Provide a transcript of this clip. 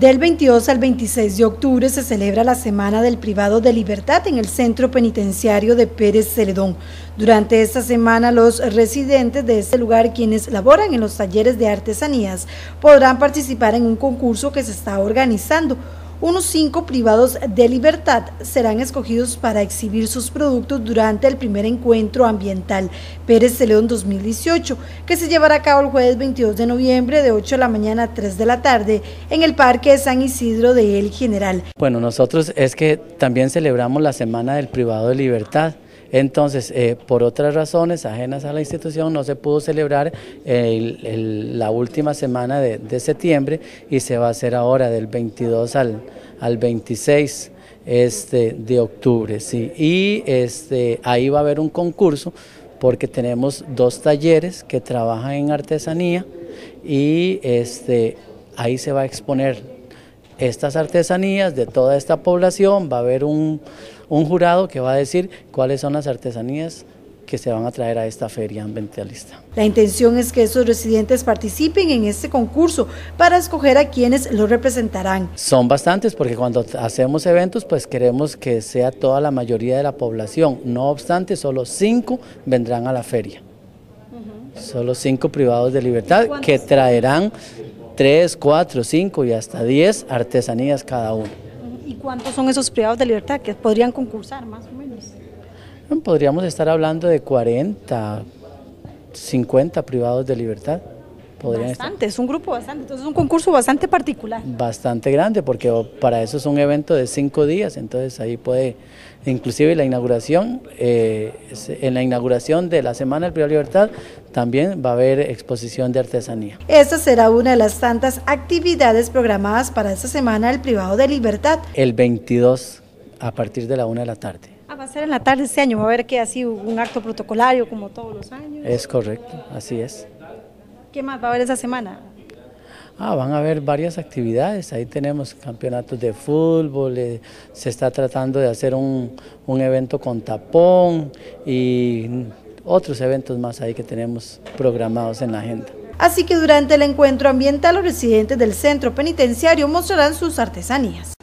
Del 22 al 26 de octubre se celebra la Semana del Privado de Libertad en el Centro Penitenciario de Pérez Celedón. Durante esta semana los residentes de este lugar, quienes laboran en los talleres de artesanías, podrán participar en un concurso que se está organizando unos cinco privados de libertad serán escogidos para exhibir sus productos durante el primer encuentro ambiental Pérez de León 2018, que se llevará a cabo el jueves 22 de noviembre de 8 de la mañana a 3 de la tarde en el Parque San Isidro de El General. Bueno, nosotros es que también celebramos la Semana del Privado de Libertad. Entonces, eh, por otras razones ajenas a la institución, no se pudo celebrar la última semana de, septiembre y se va a hacer ahora del 22 al, 26 este, de octubre. Sí. Y este, ahí va a haber un concurso porque tenemos dos talleres que trabajan en artesanía y este, ahí se va a exponer estas artesanías de toda esta población, va a haber un, un jurado que va a decir cuáles son las artesanías que se van a traer a esta feria ambientalista. La intención es que esos residentes participen en este concurso para escoger a quienes los representarán. Son bastantes porque cuando hacemos eventos pues queremos que sea toda la mayoría de la población, no obstante solo cinco vendrán a la feria. Solo cinco privados de libertad que traerán tres, cuatro, cinco y hasta diez artesanías cada uno. ¿Y cuántos son esos privados de libertad que podrían concursar más o menos? Podríamos estar hablando de 40, 50 privados de libertad bastante, es un grupo bastante, entonces es un concurso bastante particular. Bastante grande, porque para eso es un evento de cinco días, entonces ahí puede, inclusive la inauguración, eh, en la inauguración de la Semana del privado de Libertad, también va a haber exposición de artesanía. esa será una de las tantas actividades programadas para esta semana del Privado de Libertad. El 22, a partir de la una de la tarde. Ah, va a ser en la tarde este año, va a haber que así, un acto protocolario como todos los años. Es correcto, así es. ¿Qué más va a haber esa semana? Ah, van a haber varias actividades, ahí tenemos campeonatos de fútbol, eh, se está tratando de hacer un, un evento con tapón y otros eventos más ahí que tenemos programados en la agenda. Así que durante el encuentro ambiental los residentes del centro penitenciario mostrarán sus artesanías.